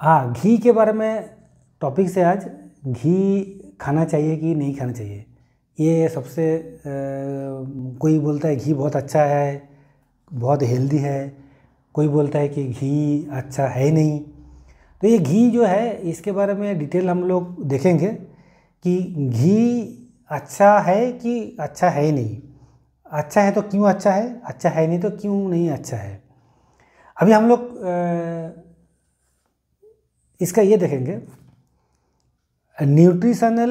हाँ घी के बारे में टॉपिक से आज घी खाना चाहिए कि नहीं खाना चाहिए ये सबसे कोई बोलता है घी बहुत अच्छा है बहुत हेल्दी है कोई बोलता है कि घी अच्छा है नहीं तो ये घी जो है इसके बारे में डिटेल हम लोग देखेंगे कि घी अच्छा है कि अच्छा है नहीं अच्छा है तो क्यों अच्छा है अच्छा है नहीं तो क्यों नहीं अच्छा है अभी हम लोग इसका ये देखेंगे न्यूट्रिशनल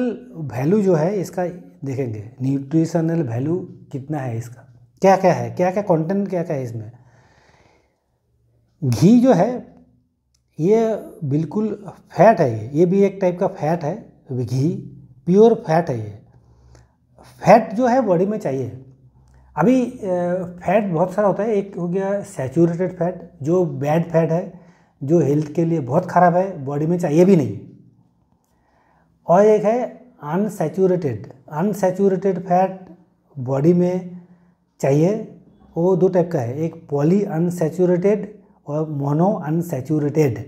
वैल्यू जो है इसका देखेंगे न्यूट्रिशनल वैल्यू कितना है इसका क्या क्या है क्या क्या कंटेंट क्या क्या है इसमें घी जो है ये बिल्कुल फैट है ये ये भी एक टाइप का फैट है घी प्योर फैट है ये फैट जो है बॉडी में चाहिए अभी फैट बहुत सारा होता है एक हो गया सेचूरेटेड फैट जो बैड फैट है जो हेल्थ के लिए बहुत ख़राब है बॉडी में चाहिए भी नहीं और एक है अनसेचूरेटेड अनसेचूरेटेड फैट बॉडी में चाहिए वो दो टाइप का है एक पॉली अनसेचूरेटेड और मोनो अनसेचूरेटेड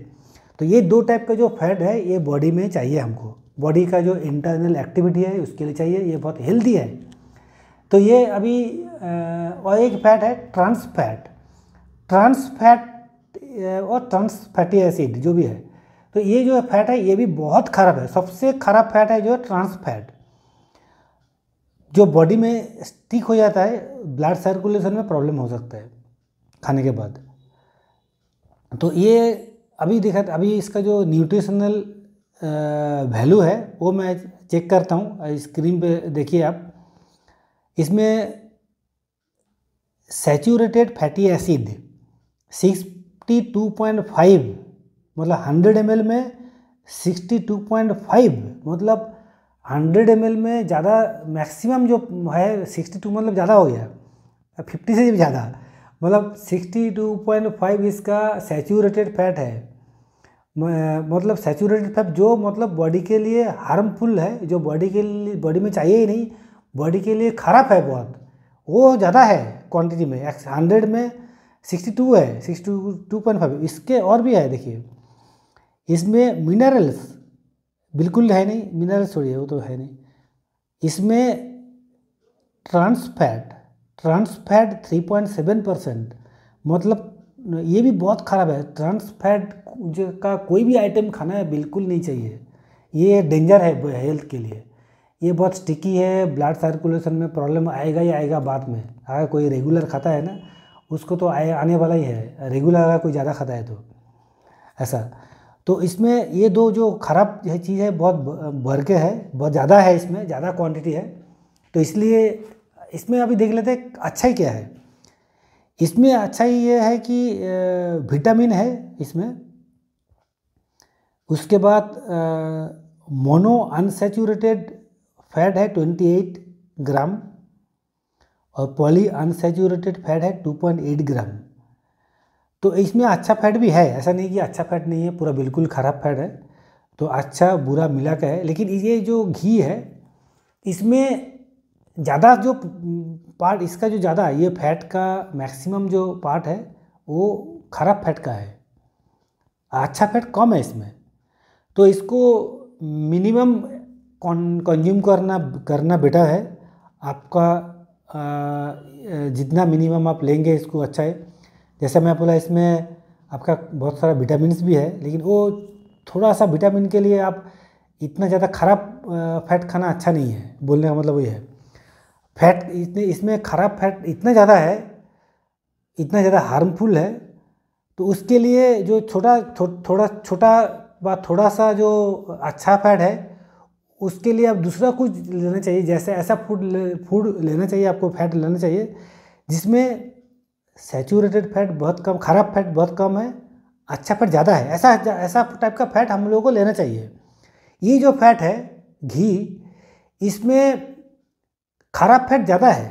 तो ये दो टाइप का जो फैट है ये बॉडी में चाहिए हमको बॉडी का जो इंटरनल एक्टिविटी है उसके लिए चाहिए ये बहुत हेल्दी है तो ये अभी और एक फैट है ट्रांस फैट ट्रांस फैट और ट्रांस फैटी एसिड जो भी है तो ये जो फैट है ये भी बहुत खराब है सबसे खराब फैट है जो ट्रांस फैट जो बॉडी में स्टिक हो जाता है ब्लड सर्कुलेशन में प्रॉब्लम हो सकता है खाने के बाद तो ये अभी देखा अभी इसका जो न्यूट्रिशनल वैल्यू है वो मैं चेक करता हूँ स्क्रीन पे देखिए आप इसमें सेचूरेटेड फैटी एसिड सिक्स 62.5 मतलब 100 एम में 62.5 मतलब 100 एम में ज़्यादा मैक्सिमम जो है 62 मतलब ज़्यादा हो गया 50 से भी ज़्यादा मतलब 62.5 इसका सेचूरेटेड फैट है मतलब सेचूरेटेड फैट जो मतलब बॉडी के लिए हार्मफुल है जो बॉडी के लिए बॉडी में चाहिए ही नहीं बॉडी के लिए खराब है बहुत वो ज़्यादा है क्वांटिटी में हंड्रेड में सिक्सटी टू है sixty two two point five इसके और भी है देखिए इसमें मिनरल्स बिल्कुल है नहीं मिनरल्स है वो तो है नहीं इसमें trans fat trans fat three point seven percent मतलब ये भी बहुत ख़राब है ट्रांसफैट जो का कोई भी आइटम खाना है बिल्कुल नहीं चाहिए ये डेंजर है हेल्थ के लिए ये बहुत स्टिकी है ब्लड सर्कुलेशन में प्रॉब्लम आएगा ही आएगा बाद में अगर कोई रेगुलर खाता है ना उसको तो आए आने वाला ही है रेगुलर अगर कोई ज़्यादा खाता है तो ऐसा तो इसमें ये दो जो खराब चीज़ है बहुत भर के है बहुत ज़्यादा है इसमें ज़्यादा क्वांटिटी है तो इसलिए इसमें अभी देख लेते हैं अच्छा ही क्या है इसमें अच्छा ही ये है कि विटामिन है इसमें उसके बाद मोनो अनसेचूरेटेड फैट है एट ग्राम और पॉली अनसेचुरेटेड फैट है 2.8 ग्राम तो इसमें अच्छा फैट भी है ऐसा नहीं कि अच्छा फैट नहीं है पूरा बिल्कुल ख़राब फैट है तो अच्छा बुरा मिला का है लेकिन ये जो घी है इसमें ज़्यादा जो पार्ट इसका जो ज़्यादा ये फैट का मैक्सिमम जो पार्ट है वो खराब फैट का है अच्छा फैट कम है इसमें तो इसको मिनिमम कंज्यूम करना करना बेटर है आपका जितना मिनिमम आप लेंगे इसको अच्छा है जैसे मैं बोला इसमें आपका बहुत सारा विटामिन भी है लेकिन वो थोड़ा सा विटामिन के लिए आप इतना ज़्यादा खराब फैट खाना अच्छा नहीं है बोलने का मतलब वही है फैट इतने इसमें खराब फैट इतना ज़्यादा है इतना ज़्यादा हार्मफुल है तो उसके लिए जो छोटा थो, थोड़ा छोटा व थोड़ा सा जो अच्छा फैट है उसके लिए आप दूसरा कुछ लेना चाहिए जैसे ऐसा फूड फूड लेना चाहिए आपको फैट लेना चाहिए जिसमें सेचूरेटेड फैट बहुत कम खराब फैट बहुत कम है अच्छा फैट ज़्यादा है ऐसा ऐसा टाइप का फैट हम लोगों को लेना चाहिए ये जो फैट है घी इसमें खराब फैट ज़्यादा है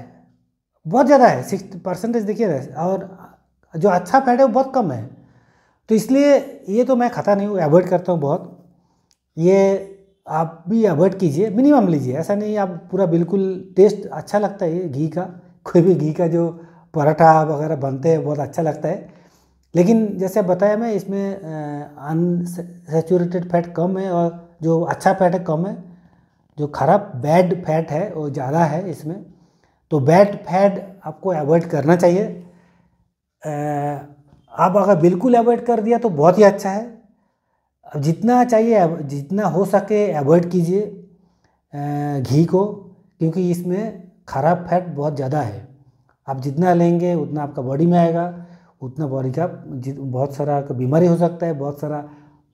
बहुत ज़्यादा है सिक्स परसेंटेज देखिए और जो अच्छा फैट है वो बहुत कम है तो इसलिए ये तो मैं खाता नहीं हूँ अवॉइड करता हूँ बहुत ये आप भी अवॉइड कीजिए मिनिमम लीजिए ऐसा नहीं आप पूरा बिल्कुल टेस्ट अच्छा लगता है घी का कोई भी घी का जो पराठा वगैरह बनते हैं बहुत अच्छा लगता है लेकिन जैसे बताया मैं इसमें सेचूरेटेड फैट कम है और जो अच्छा फैट है कम है जो खराब बैड फैट है वो ज़्यादा है इसमें तो बैड फैट आपको अवॉइड करना चाहिए आप अगर बिल्कुल अवॉइड कर दिया तो बहुत ही अच्छा है अब जितना चाहिए जितना हो सके अवॉइड कीजिए घी को क्योंकि इसमें खराब फैट बहुत ज़्यादा है आप जितना लेंगे उतना आपका बॉडी में आएगा उतना बॉडी का बहुत सारा बीमारी हो सकता है बहुत सारा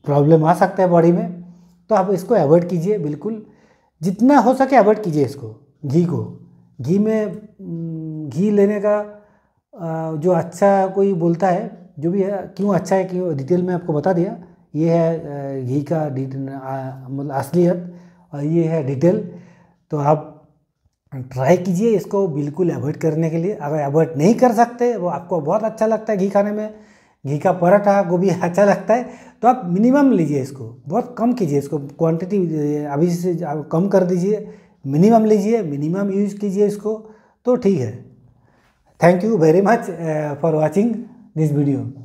प्रॉब्लम आ सकता है बॉडी में तो आप इसको अवॉइड कीजिए बिल्कुल जितना हो सके अवॉइड कीजिए इसको घी को घी में घी लेने का जो अच्छा कोई बोलता है जो भी है क्यों अच्छा है क्यों डिटेल में आपको बता दिया ये है घी का मतलब असलियत और ये है डिटेल तो आप ट्राई कीजिए इसको बिल्कुल अवॉइड करने के लिए अगर अवॉइड नहीं कर सकते वो आपको बहुत अच्छा लगता है घी खाने में घी का पराठा गोभी अच्छा लगता है तो आप मिनिमम लीजिए इसको बहुत कम कीजिए इसको क्वांटिटी अभी से कम कर दीजिए मिनिमम लीजिए मिनिमम यूज़ कीजिए इसको तो ठीक है thank you very much for watching this video